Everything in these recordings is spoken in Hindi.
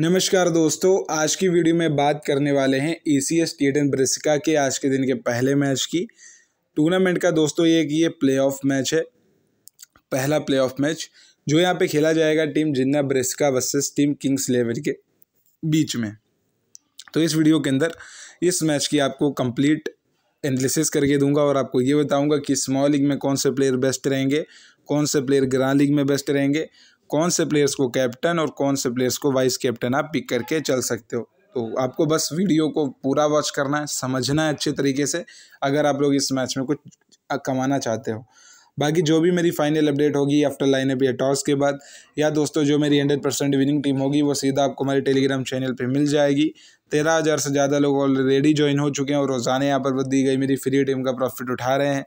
नमस्कार दोस्तों आज की वीडियो में बात करने वाले हैं ए सी एस टेटन ब्रिस्का के आज के दिन के पहले मैच की टूर्नामेंट का दोस्तों ये कि ये ऑफ मैच है पहला प्ले ऑफ मैच जो यहाँ पे खेला जाएगा टीम जिन्ना ब्रिस्का वर्सेस टीम किंग्स लेवल के बीच में तो इस वीडियो के अंदर इस मैच की आपको कंप्लीट एनालिसिस करके दूंगा और आपको ये बताऊंगा कि स्मॉल लीग में कौन से प्लेयर बेस्ट रहेंगे कौन से प्लेयर ग्रांड लीग में बेस्ट रहेंगे कौन से प्लेयर्स को कैप्टन और कौन से प्लेयर्स को वाइस कैप्टन आप पिक करके चल सकते हो तो आपको बस वीडियो को पूरा वॉच करना है समझना है अच्छे तरीके से अगर आप लोग इस मैच में कुछ कमाना चाहते हो बाकी जो भी मेरी फाइनल अपडेट होगी आफ्टर लाइनअप या टॉस के बाद या दोस्तों जो मेरी हंड्रेड परसेंट विनिंग टीम होगी वो सीधा आपको हमारे टेलीग्राम चैनल पे मिल जाएगी तेरह हज़ार से ज़्यादा लोग ऑलरेडी ज्वाइन हो चुके हैं और रोज़ाना यहाँ पर दी गई मेरी फ्री टीम का प्रॉफिट उठा रहे हैं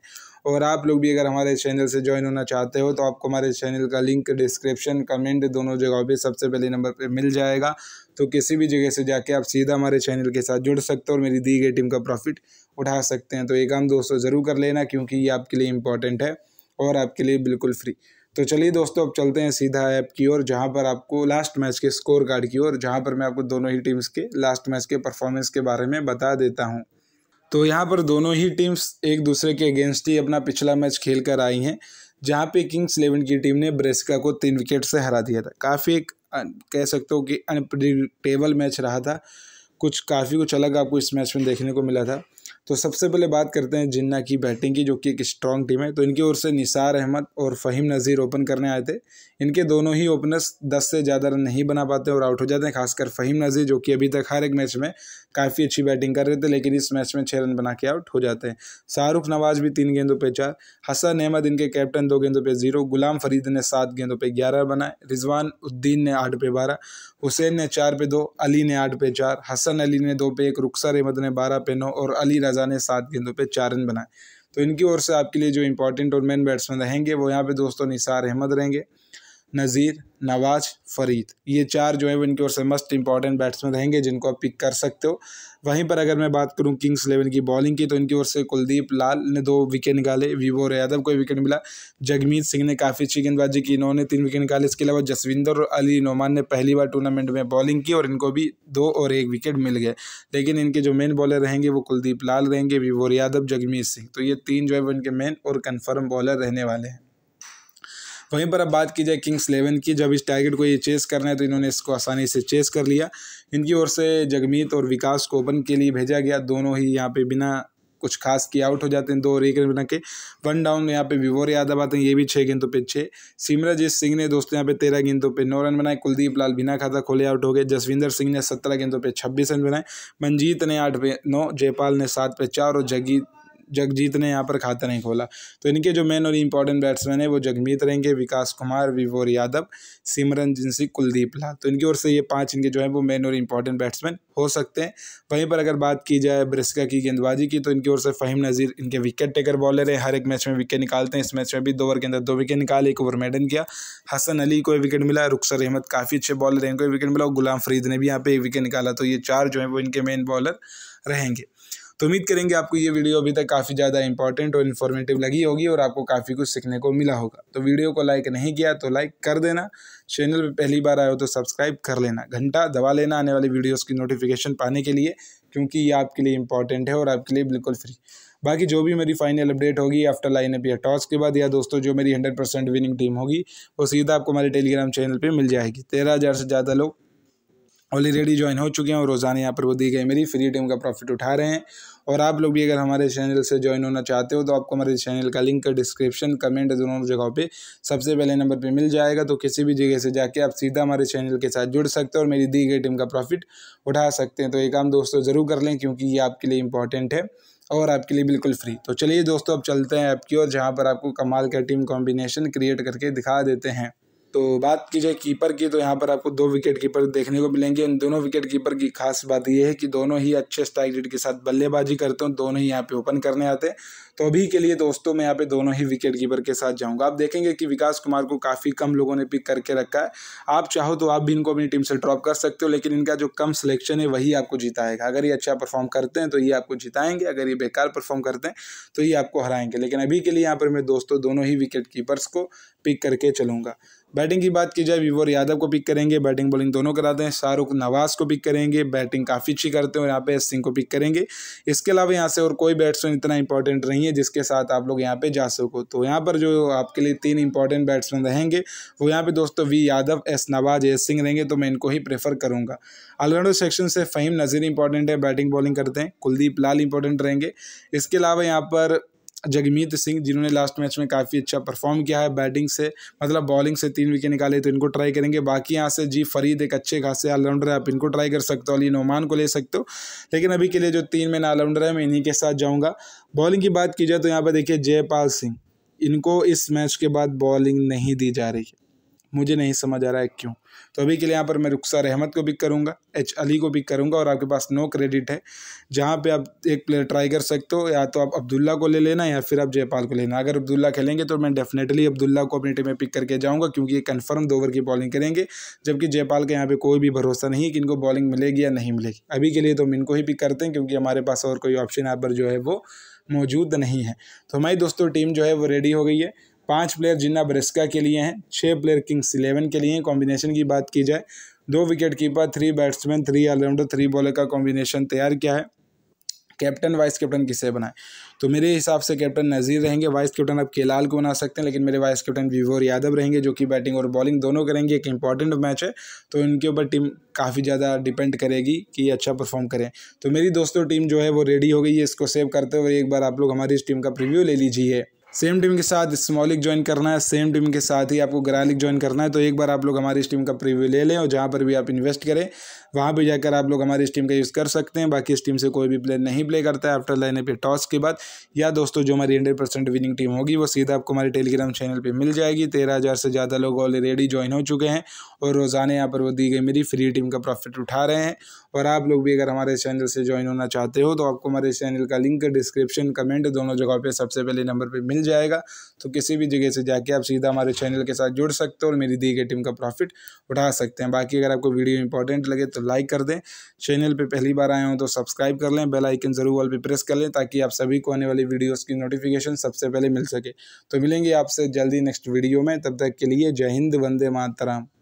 और आप लोग भी अगर हमारे चैनल से ज्वाइन होना चाहते हो तो आपको हमारे चैनल का लिंक डिस्क्रिप्शन कमेंट दोनों जगहों पर सबसे पहले नंबर पर मिल जाएगा तो किसी भी जगह से जाके आप सीधा हमारे चैनल के साथ जुड़ सकते हो और मेरी दी गई टीम का प्रॉफिट उठा सकते हैं तो ये काम दोस्तों ज़रूर कर लेना क्योंकि ये आपके लिए इंपॉर्टेंट है और आपके लिए बिल्कुल फ्री तो चलिए दोस्तों अब चलते हैं सीधा ऐप की ओर जहाँ पर आपको लास्ट मैच के स्कोर कार्ड की ओर जहाँ पर मैं आपको दोनों ही टीम्स के लास्ट मैच के परफॉर्मेंस के बारे में बता देता हूँ तो यहाँ पर दोनों ही टीम्स एक दूसरे के अगेंस्ट ही अपना पिछला मैच खेल कर आई हैं जहाँ पे किंग्स इलेवन की टीम ने ब्रेस्का को तीन विकेट से हरा दिया था काफ़ी एक कह सकते हो कि अनप्रिडिक्टेबल मैच रहा था कुछ काफ़ी कुछ अलग आपको इस मैच में देखने को मिला था तो सबसे पहले बात करते हैं जिन्ना की बैटिंग की जो कि एक स्ट्रॉन्ग टीम है तो इनकी ओर से निसार अहमद और फ़हीम नज़ीर ओपन करने आए थे इनके दोनों ही ओपनर्स दस से ज़्यादा रन नहीं बना पाते और आउट हो जाते हैं खासकर फ़हीम नज़ीर जो कि अभी तक हर एक मैच में काफ़ी अच्छी बैटिंग कर रहे थे लेकिन इस मैच में छः रन बना के आउट हो जाते हैं शाहरुख नवाज भी तीन गेंदों पर चार हसन अहमद इनके कैप्टन दो गेंदों पर जीरो गुलाम फरीद ने सात गेंदों पर ग्यारह बनाए रिजवान उद्दीन ने आठ पे बारह हुसैन ने चार पे दो अली ने आठ पे चार हसन अली ने दो पे एक रुखसर अहमद ने बारह पे नौ और अली फ़ैज़ा ने सात गेंदों पर चार रन बनाए तो इनकी ओर से आपके लिए जो इंपॉर्टेंट और मेन बैट्समैन रहेंगे वो यहाँ पे दोस्तों निसार अहमद रहेंगे नज़ीर नवाज फरीद ये चार जो है वो इनके ओर से मस्ट इंपॉर्टेंट बैट्समैन रहेंगे जिनको आप पिक कर सकते हो वहीं पर अगर मैं बात करूं किंग्स इलेवन की बॉलिंग की तो इनकी ओर से कुलदीप लाल ने दो विकेट निकाले वीवो यादव को विकेट मिला जगमीत सिंह ने काफ़ी गेंदबाजी की इन्होंने तीन विकेट निकाले इसके अलावा जसविंदर और अली नोमान ने पहली बार टूर्नामेंट में बॉलिंग की और इनको भी दो और एक विकेट मिल गए लेकिन इनके जो मेन बॉलर रहेंगे वो कुलदीप लाल रहेंगे वीवो यादव जगमीत सिंह तो ये तीन जो है वो इनके मेन और कन्फर्म बॉलर रहने वाले हैं वहीं पर अब बात की जाए किंग्स इलेवन की जब इस टारगेट को ये चेस करना है तो इन्होंने इसको आसानी से चेस कर लिया इनकी ओर से जगमीत और विकास को ओपन के लिए भेजा गया दोनों ही यहाँ पर बिना कुछ खास किए आउट हो जाते हैं दो और एक रन बना के वन डाउन यहाँ पे विवोर यादव आते हैं ये भी छः गेंदों पे छः सिमरजीत सिंह ने दोस्तों यहाँ पे तेरह गेंदों पे नौ रन बनाए कुलदीप लाल बिना खाता खोले आउट हो गए जसविंदर सिंह ने सत्रह गेंदों पे छब्बीस रन बनाए मंजीत ने आठ पे नौ जयपाल ने सात पे चार और जगीत जगजीत ने यहाँ पर खाता नहीं खोला तो इनके जो मेन और इम्पॉर्टेंट बैट्समैन है वो जगमीत रहेंगे विकास कुमार विवोर यादव सिमरन जिनसी कुलदीप लाल तो इनकी ओर से ये पाँच इनके जो है वो मेन और इम्पॉर्टेंट बैट्समैन हो सकते हैं वहीं पर अगर बात की जाए ब्रिस्का की गेंदबाजी की तो इनकी ओर से फ़हीम नज़ीर इनके विकेट टेकर बॉलर है हर एक मैच में विकेट निकालते हैं इस मैच में भी दो ओवर के अंदर दो विकेट निकाले एक ओवर मेडन किया हसन अली को विकेट मिला रुखसर अहमद काफ़ी अच्छे बॉलर हैं इनको विकेट मिला और गुलाम फरीद ने भी यहाँ पे एक विकेट निकाला तो ये चार जो है वो इनके मेन बॉलर रहेंगे तो उम्मीद करेंगे आपको ये वीडियो अभी तक काफ़ी ज़्यादा इंपॉर्टेंट और इन्फॉर्मेटिव लगी होगी और आपको काफ़ी कुछ सीखने को मिला होगा तो वीडियो को लाइक नहीं किया तो लाइक कर देना चैनल पर पहली बार आए हो तो सब्सक्राइब कर लेना घंटा दबा लेना आने वाली वीडियोज़ की नोटिफिकेशन पाने के लिए क्योंकि ये आपके लिए इंपॉर्टेंट है और आपके लिए बिल्कुल फ्री बाकी जो भी मेरी फाइनल अपडेट होगी आफ्टर लाइन अप या टॉस के बाद या दोस्तों जो मेरी हंड्रेड परसेंट विनिंग टीम होगी वो सीधा आपको हमारे टेलीग्राम चैनल पर मिल जाएगी तेरह हज़ार से ज़्यादा लोग ऑलरेडी ज्वाइन हो चुके हैं और रोज़ाना यहाँ पर वो दी गई मेरी फ्री टीम का प्रॉफिट उठा रहे हैं और आप लोग भी अगर हमारे चैनल से ज्वाइन होना चाहते हो तो आपको हमारे चैनल का लिंक डिस्क्रिप्शन कमेंट दोनों जगहों पे सबसे पहले नंबर पे मिल जाएगा तो किसी भी जगह से जाके आप सीधा हमारे चैनल के साथ जुड़ सकते हो और मेरी दी गई टीम का प्रॉफिट उठा सकते हैं तो ये काम दोस्तों तो ज़रूर कर लें क्योंकि ये आपके लिए इंपॉर्टेंट है और आपके लिए बिल्कुल फ्री तो चलिए दोस्तों अब चलते हैं ऐप की जहाँ पर आपको कमाल का टीम कॉम्बिनेशन क्रिएट करके दिखा देते हैं तो बात की जाए कीपर की तो यहाँ पर आपको दो विकेट कीपर देखने को मिलेंगे इन दोनों विकेट कीपर की खास बात यह है कि दोनों ही अच्छे स्ट्राइक रेट के साथ बल्लेबाजी करते हैं दोनों ही यहाँ पे ओपन करने आते हैं तो अभी के लिए दोस्तों मैं यहाँ पे दोनों ही विकेट कीपर के साथ जाऊँगा आप देखेंगे कि विकास कुमार को काफ़ी कम लोगों ने पिक करके रखा है आप चाहो तो आप भी इनको अपनी टीम से ड्रॉप कर सकते हो लेकिन इनका जो कम सिलेक्शन है वही आपको जिताएगा अगर ये अच्छा परफॉर्म करते हैं तो ये आपको जिताएंगे अगर ये बेकार परफॉर्म करते हैं तो ये आपको हराएंगे लेकिन अभी के लिए यहाँ पर मैं दोस्तों दोनों ही विकेट कीपर्स को पिक करके चलूँगा बैटिंग की बात की जाए विवर यादव को पिक करेंगे बैटिंग बॉलिंग दोनों कराते हैं शाहरुख नवाज को पिक करेंगे बैटिंग काफ़ी अच्छी करते हैं यहाँ पे सिंह को पिक करेंगे इसके अलावा यहाँ से और कोई बैट्समैन इतना इंपॉर्टेंट नहीं है जिसके साथ आप लोग यहाँ पे जा सको तो यहाँ पर जो आपके लिए तीन इंपॉर्टेंट बैट्समैन रहेंगे वो यहाँ पर दोस्तों V Yadav S Nawaz S Singh रहेंगे तो मैं इनको ही प्रेफर करूँगा ऑलराउंडर सेक्शन से फ़हीम नज़ीर इंपॉर्टेंट है बैटिंग बॉलिंग करते हैं कुलदीप लाल इंपॉर्टेंट रहेंगे इसके अलावा यहाँ पर जगमीत सिंह जिन्होंने लास्ट मैच में काफ़ी अच्छा परफॉर्म किया है बैटिंग से मतलब बॉलिंग से तीन विकेट निकाले तो इनको ट्राई करेंगे बाकी यहाँ से जी फरीद एक अच्छे खासे ऑलराउंडर है आप इनको ट्राई कर सकते हो अली नोमान को ले सकते हो लेकिन अभी के लिए जो तीन मैंने ऑलराउंडर है मैं इन्हीं के साथ जाऊँगा बॉलिंग की बात की जाए तो यहाँ पर देखिए जयपाल सिंह इनको इस मैच के बाद बॉलिंग नहीं दी जा रही है मुझे नहीं समझ आ रहा है क्यों तो अभी के लिए यहाँ पर मैं रुखसार अहमद को पिक करूँगा एच अली को पिक करूँगा और आपके पास नो क्रेडिट है जहाँ पे आप एक प्लेयर ट्राई कर सकते हो या तो आप अब्दुल्ला को ले लेना या फिर आप जयपाल को लेना अगर अब्दुल्ला खेलेंगे तो मैं डेफिनेटली अब्दुल्ला को अपनी टीम में पिक करके जाऊँगा क्योंकि ये कन्फर्म दो ओवर की बॉलिंग करेंगे जबकि जयपाल का यहाँ पर कोई भी भरोसा नहीं कि इनको बॉलिंग मिलेगी या नहीं मिलेगी अभी के लिए तो हम इनको ही पिक करते हैं क्योंकि हमारे पास और कोई ऑप्शन यहाँ पर जो है वो मौजूद नहीं है तो हमारी दोस्तों टीम जो है वो रेडी हो गई है पाँच प्लेयर जिन्ना ब्रेस्का के लिए हैं छः प्लेयर किंग्स इलेवन के लिए हैं कॉम्बिनेशन की बात की जाए दो wicket keeper three batsman three all rounder three bowler का कॉम्बिनेशन तैयार किया है कैप्टन वाइस कैप्टन किसे बनाए तो मेरे हिसाब से कैप्टन नज़ीर रहेंगे वाइस कैप्टन आप केलाल को बना सकते हैं लेकिन मेरे वाइस कैप्टन विवोर यादव रहेंगे जो कि बैटिंग और बॉलिंग दोनों करेंगे एक इंपॉर्टेंट मैच है तो इनके ऊपर टीम काफ़ी ज़्यादा डिपेंड करेगी कि ये अच्छा परफॉर्म करें तो मेरी दोस्तों टीम जो है वो रेडी हो गई है इसको सेव करते हुए एक बार आप लोग हमारी इस टीम का प्रिव्यू ले लीजिए सेम टीम के साथ स्मॉलिक ज्वाइन करना है सेम टीम के साथ ही आपको ग्रालिक ज्वाइन करना है तो एक बार आप लोग हमारी इस टीम का प्रीव्यू ले लें और जहाँ पर भी आप इन्वेस्ट करें वहाँ पर जाकर आप लोग हमारी इस टीम का यूज़ कर सकते हैं बाकी इस टीम से कोई भी प्लेयर नहीं प्ले करता है आफ्टर लाइन पे टॉस के बाद या दोस्तों जो हमारी हंड्रेड परसेंट विनिंग टीम होगी वो सीधा आपको हमारे टेलीग्राम चैनल पर मिल जाएगी तेरह हज़ार से ज़्यादा लोग ऑलरेडी ज्वाइन हो चुके हैं और रोज़ाना यहाँ पर वो दी गई मेरी फ्री टीम का प्रॉफिट उठा रहे हैं और आप लोग भी अगर हमारे चैनल से ज्वाइन होना चाहते हो तो आपको हमारे चैनल का लिंक डिस्क्रिप्शन कमेंट दोनों जगह पे सबसे पहले नंबर पे मिल जाएगा तो किसी भी जगह से जाके आप सीधा हमारे चैनल के साथ जुड़ सकते हो और मेरी दी गई टीम का प्रॉफिट उठा सकते हैं बाकी अगर आपको वीडियो इंपॉर्टेंट लगे तो तो लाइक कर दें चैनल पे पहली बार आए हों तो सब्सक्राइब कर लें बेल आइकन ज़रूर वाल पे प्रेस कर लें ताकि आप सभी को आने वाली वीडियोस की नोटिफिकेशन सबसे पहले मिल सके तो मिलेंगे आपसे जल्दी नेक्स्ट वीडियो में तब तक के लिए जय हिंद वंदे मातराम